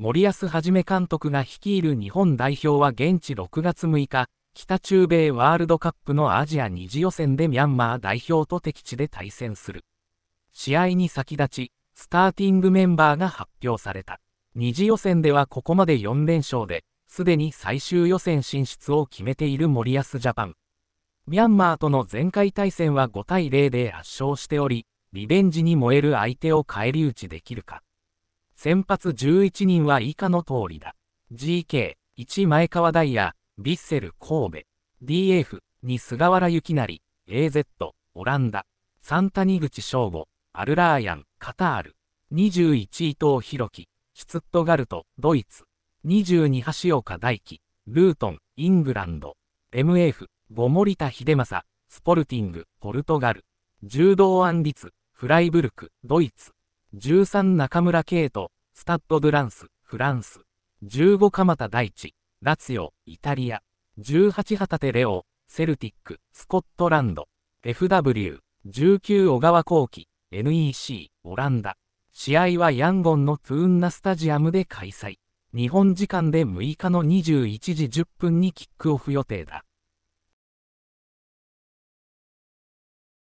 森保一監督が率いる日本代表は現地6月6日、北中米ワールドカップのアジア2次予選でミャンマー代表と敵地で対戦する。試合に先立ち、スターティングメンバーが発表された。2次予選ではここまで4連勝で、すでに最終予選進出を決めている森保ジャパン。ミャンマーとの前回対戦は5対0で圧勝しており、リベンジに燃える相手を返り討ちできるか。先発11人は以下の通りだ。GK、1前川ダイヤ、ヴィッセル神戸、DF、2菅原幸成、AZ、オランダ、3谷口翔吾、アルラーヤン、カタール、21伊藤博樹、シュツットガルト、ドイツ、22橋岡大輝、ルートン、イングランド、MF、5森田秀政、スポルティング、ポルトガル、柔道案立、フライブルク、ドイツ、13中村圭斗、スタッド・ドゥ・ランス、フランス。15鎌田大地、ラツヨ、イタリア。18旗手レオ、セルティック、スコットランド。FW、19小川幸喜、NEC、オランダ。試合はヤンゴンのトゥーンナスタジアムで開催。日本時間で6日の21時10分にキックオフ予定だ。